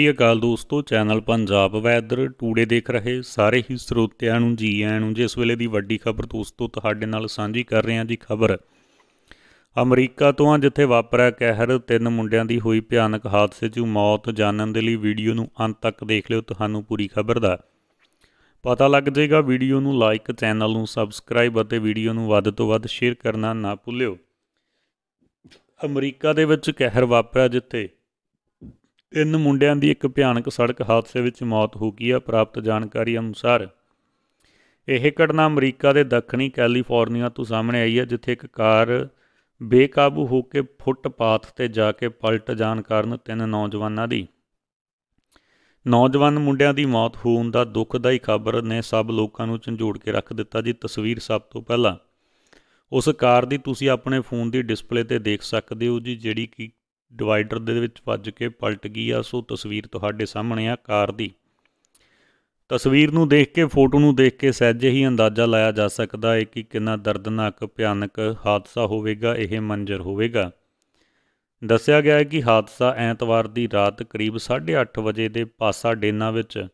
ਸ੍ਰੀ ਅਕਾਲ ਦੋਸਤੋ channel Punjab weather today ਦੇਖ ਰਹੇ ਸਾਰੇ ਹੀ ਸਰੋਤਿਆਂ ਨੂੰ ਜੀ ਆਇਆਂ ਨੂੰ ਜਿਸ ਵੇਲੇ ਦੀ ਵੱਡੀ ਖਬਰ ਦੋਸਤੋ ਤੁਹਾਡੇ ਨਾਲ ਸਾਂਝੀ ਕਰ ਰਹੇ ਹਾਂ ਜੀ ਖਬਰ ਅਮਰੀਕਾ ਤੋਂ ਆ ਜਿੱਥੇ ਵਾਪਰਿਆ ਕਹਿਰ ਤਿੰਨ ਮੁੰਡਿਆਂ ਦੀ ਹੋਈ ਭਿਆਨਕ ਹਾਦਸੇ 'ਚ ਮੌਤ ਜਾਣਨ ਦੇ ਲਈ ਵੀਡੀਓ ਨੂੰ ਅੰਤ ਤੱਕ ਦੇਖ ਲਿਓ ਤੁਹਾਨੂੰ ਪੂਰੀ ਖਬਰ ਦਾ ਪਤਾ ਲੱਗ ਜਾਏਗਾ ਵੀਡੀਓ ਨੂੰ ਲਾਈਕ ਚੈਨਲ ਨੂੰ ਸਬਸਕ੍ਰਾਈਬ ਅਤੇ ਵੀਡੀਓ ਨੂੰ ਵੱਧ ਤੋਂ ਵੱਧ ਸ਼ੇਅਰ ਕਰਨਾ ਨਾ ਭੁੱਲਿਓ ਅਮਰੀਕਾ ਦੇ ਵਿੱਚ ਕਹਿਰ ਵਾਪਰਿਆ ਜਿੱਥੇ ਤਿੰਨ ਮੁੰਡਿਆਂ ਦੀ ਇੱਕ ਭਿਆਨਕ ਸੜਕ ਹਾਦਸੇ ਵਿੱਚ ਮੌਤ ਹੋ ਗਈ ਹੈ ਪ੍ਰਾਪਤ ਜਾਣਕਾਰੀ ਅਨੁਸਾਰ ਇਹ ਘਟਨਾ ਅਮਰੀਕਾ ਦੇ ਦੱਖਣੀ ਕੈਲੀਫੋਰਨੀਆ ਤੋਂ ਸਾਹਮਣੇ ਆਈ ਹੈ ਜਿੱਥੇ ਇੱਕ ਕਾਰ ਬੇਕਾਬੂ ਹੋ ਕੇ ਫੁੱਟਪਾਥ ਤੇ ਜਾ ਕੇ ਪਲਟ ਜਾਣ ਕਾਰਨ ਤਿੰਨ ਨੌਜਵਾਨਾਂ ਦੀ ਨੌਜਵਾਨ ਮੁੰਡਿਆਂ ਦੀ ਮੌਤ ਹੋਣ ਦਾ ਦੁਖਦਾਈ ਖਬਰ ਨੇ ਸਭ ਲੋਕਾਂ ਨੂੰ ਝੰਜੋੜ ਕੇ ਰੱਖ ਦਿੱਤਾ ਜੀ ਤਸਵੀਰ ਸਭ ਤੋਂ ਪਹਿਲਾਂ ਉਸ ਕਾਰ ਦੀ ਤੁਸੀਂ ਆਪਣੇ ਫੋਨ ਦੀ ਡਿਸਪਲੇ ਤੇ ਦੇਖ ਸਕਦੇ ਹੋ ਜੀ ਜਿਹੜੀ ਕਿ ਡਿਵਾਈਡਰ ਦੇ ਵਿੱਚ ਵੱਜ ਕੇ ਪਲਟ ਗਈ ਆ ਸੋ ਤਸਵੀਰ ਤੁਹਾਡੇ ਸਾਹਮਣੇ ਆ ਕਾਰ ਦੀ ਤਸਵੀਰ ਨੂੰ ਦੇਖ ਕੇ ਫੋਟੋ ਨੂੰ ਦੇਖ ਕੇ ਸਹਿਜੇ ਹੀ ਅੰਦਾਜ਼ਾ ਲਾਇਆ ਜਾ ਸਕਦਾ ਹੈ ਕਿ ਕਿੰਨਾ ਦਰਦਨਾਕ ਭਿਆਨਕ ਹਾਦਸਾ ਹੋਵੇਗਾ ਇਹ ਮੰਜ਼ਰ ਹੋਵੇਗਾ ਦੱਸਿਆ ਗਿਆ ਹੈ ਕਿ ਹਾਦਸਾ ਐਤਵਾਰ ਦੀ ਰਾਤ ਕਰੀਬ 8:30 ਵਜੇ ਦੇ ਪਾਸਾ ਡੇਨਾ ਵਿੱਚ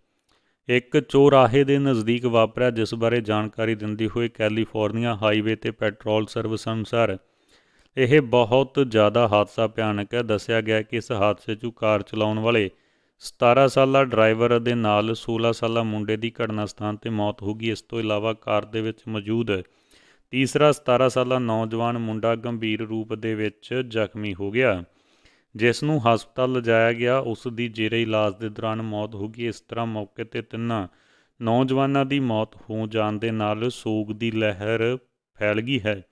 ਇੱਕ ਚੋਰਾਹੇ ਦੇ ਨਜ਼ਦੀਕ ਵਾਪਰਿਆ ਜਿਸ ਬਾਰੇ ਜਾਣਕਾਰੀ ਦਿੰਦੀ ਹੋਈ ਕੈਲੀਫੋਰਨੀਆ ਹਾਈਵੇ ਤੇ ਪੈਟਰੋਲ ਸਰਵਿਸ ਅਨੁਸਾਰ ਇਹ ਬਹੁਤ ਜ਼ਿਆਦਾ ਹਾਦਸਾ ਭਿਆਨਕ ਹੈ ਦੱਸਿਆ ਗਿਆ ਕਿ ਇਸ ਹਾਦਸੇ 'ਚ ਕਾਰ ਚਲਾਉਣ ਵਾਲੇ 17 ਸਾਲਾ ਡਰਾਈਵਰ ਦੇ ਨਾਲ 16 ਸਾਲਾ ਮੁੰਡੇ ਦੀ ਘਟਨਾ ਸਥਾਨ ਤੇ ਮੌਤ ਹੋ ਗਈ ਇਸ ਤੋਂ ਇਲਾਵਾ ਕਾਰ ਦੇ ਵਿੱਚ ਮੌਜੂਦ ਤੀਸਰਾ 17 ਸਾਲਾ ਨੌਜਵਾਨ ਮੁੰਡਾ ਗੰਭੀਰ ਰੂਪ ਦੇ ਵਿੱਚ ਜ਼ਖਮੀ ਹੋ ਗਿਆ ਜਿਸ ਨੂੰ ਹਸਪਤਾਲ ਲਿਜਾਇਆ ਗਿਆ ਉਸ ਦੀ ਜੇਰੇ ਇਲਾਜ ਦੇ ਦੌਰਾਨ ਮੌਤ ਹੋ ਗਈ ਇਸ ਤਰ੍ਹਾਂ ਮੌਕੇ ਤੇ ਤਿੰਨ ਨੌਜਵਾਨਾਂ ਦੀ ਮੌਤ ਹੋ ਜਾਣ ਦੇ ਨਾਲ ਸੋਗ ਦੀ ਲਹਿਰ ਫੈਲ ਗਈ ਹੈ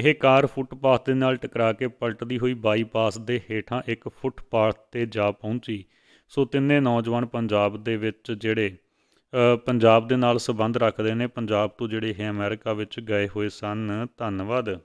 ਇਹ ਕਾਰ ਫੁੱਟਪਾਥ ਦੇ ਨਾਲ ਟਕਰਾ ਕੇ ਪਲਟਦੀ ਹੋਈ ਬਾਈਪਾਸ ਦੇ ਹੇਠਾਂ ਇੱਕ ਫੁੱਟਪਾਥ ਤੇ ਜਾ ਪਹੁੰਚੀ ਸੋ ਤਿੰਨੇ ਨੌਜਵਾਨ ਪੰਜਾਬ ਦੇ ਵਿੱਚ ਜਿਹੜੇ ਪੰਜਾਬ ਦੇ ਨਾਲ ਸਬੰਧ ਰੱਖਦੇ ਨੇ ਪੰਜਾਬ ਤੋਂ ਜਿਹੜੇ ਹੈ ਅਮਰੀਕਾ ਵਿੱਚ ਗਏ ਹੋਏ ਸਨ ਧੰਨਵਾਦ